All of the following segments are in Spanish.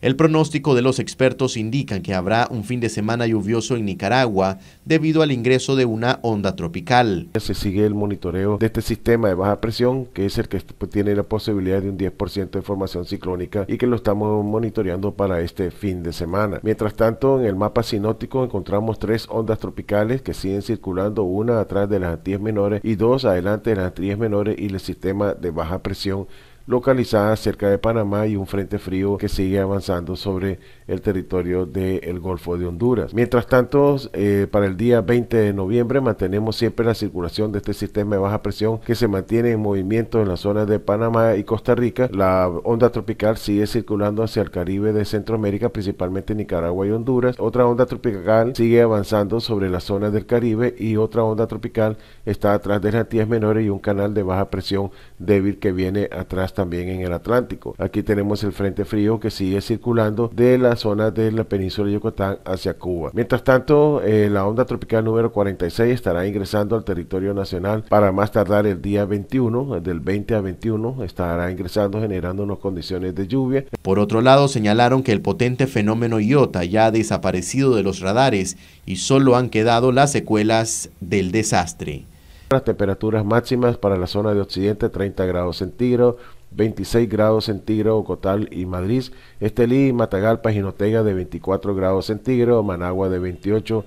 El pronóstico de los expertos indica que habrá un fin de semana lluvioso en Nicaragua debido al ingreso de una onda tropical. Se sigue el monitoreo de este sistema de baja presión, que es el que pues, tiene la posibilidad de un 10% de formación ciclónica y que lo estamos monitoreando para este fin de semana. Mientras tanto, en el mapa sinóptico encontramos tres ondas tropicales que siguen circulando, una atrás de las antillas menores y dos adelante de las antillas menores y el sistema de baja presión localizada cerca de Panamá y un frente frío que sigue avanzando sobre el territorio del Golfo de Honduras. Mientras tanto, eh, para el día 20 de noviembre mantenemos siempre la circulación de este sistema de baja presión que se mantiene en movimiento en las zonas de Panamá y Costa Rica. La onda tropical sigue circulando hacia el Caribe de Centroamérica, principalmente Nicaragua y Honduras. Otra onda tropical sigue avanzando sobre las zonas del Caribe y otra onda tropical está atrás de las Antillas Menores y un canal de baja presión débil que viene atrás también en el Atlántico. Aquí tenemos el frente frío que sigue circulando de la zona de la península de Yucatán hacia Cuba. Mientras tanto, eh, la onda tropical número 46 estará ingresando al territorio nacional para más tardar el día 21, del 20 a 21, estará ingresando generando unas condiciones de lluvia. Por otro lado, señalaron que el potente fenómeno Iota ya ha desaparecido de los radares y solo han quedado las secuelas del desastre. Las temperaturas máximas para la zona de Occidente 30 grados centígrados, 26 grados centígrados, Cotal y Madrid, Estelí, Matagalpa, Ginotega de 24 grados centígrados, Managua de 28,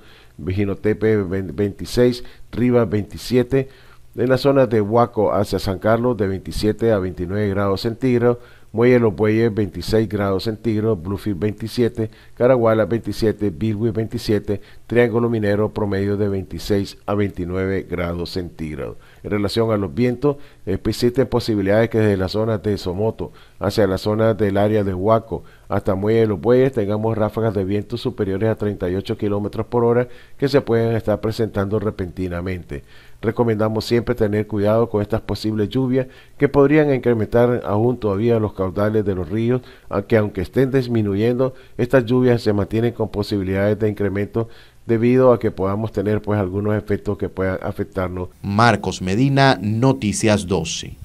Jinotepe 26, Rivas 27, en la zona de Huaco hacia San Carlos de 27 a 29 grados centígrados, Muelle Los Bueyes 26 grados centígrados, Bluefield 27, Caraguala 27, Bilwi 27, Triángulo Minero promedio de 26 a 29 grados centígrados. En relación a los vientos, existen posibilidades que desde la zona de Somoto, hacia la zona del área de Huaco. Hasta Muelle de los Bueyes tengamos ráfagas de viento superiores a 38 kilómetros por hora que se pueden estar presentando repentinamente. Recomendamos siempre tener cuidado con estas posibles lluvias que podrían incrementar aún todavía los caudales de los ríos, aunque aunque estén disminuyendo, estas lluvias se mantienen con posibilidades de incremento debido a que podamos tener pues algunos efectos que puedan afectarnos. Marcos Medina, Noticias 12.